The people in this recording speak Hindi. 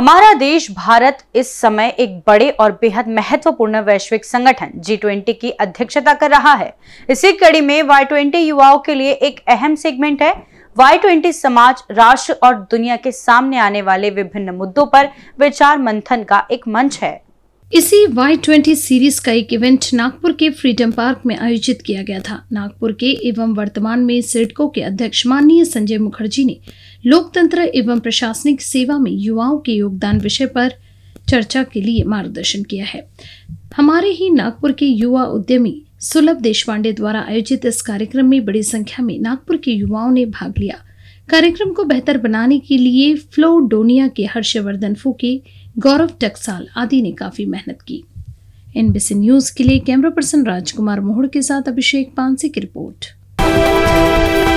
हमारा देश भारत इस समय एक बड़े और बेहद महत्वपूर्ण वैश्विक संगठन जी ट्वेंटी की अध्यक्षता कर रहा है इसी कड़ी में वाई ट्वेंटी युवाओं के लिए एक अहम सेगमेंट है वाई ट्वेंटी समाज राष्ट्र और दुनिया के सामने आने वाले विभिन्न मुद्दों पर विचार मंथन का एक मंच है इसी वाई ट्वेंटी सीरीज का एक इवेंट नागपुर के फ्रीडम पार्क में आयोजित किया गया था नागपुर के एवं वर्तमान में सिडको के अध्यक्ष माननीय संजय मुखर्जी ने लोकतंत्र एवं प्रशासनिक सेवा में युवाओं के योगदान विषय पर चर्चा के लिए मार्गदर्शन किया है हमारे ही नागपुर के युवा उद्यमी सुलभ देशपांडे द्वारा आयोजित इस कार्यक्रम में बड़ी संख्या में नागपुर के युवाओं ने भाग लिया कार्यक्रम को बेहतर बनाने के लिए फ्लो डोनिया के हर्षवर्धन फूके गौरव टक्साल आदि ने काफ़ी मेहनत की एनबीसी न्यूज़ के लिए कैमरा पर्सन राजकुमार मोहड़ के साथ अभिषेक पानसी की रिपोर्ट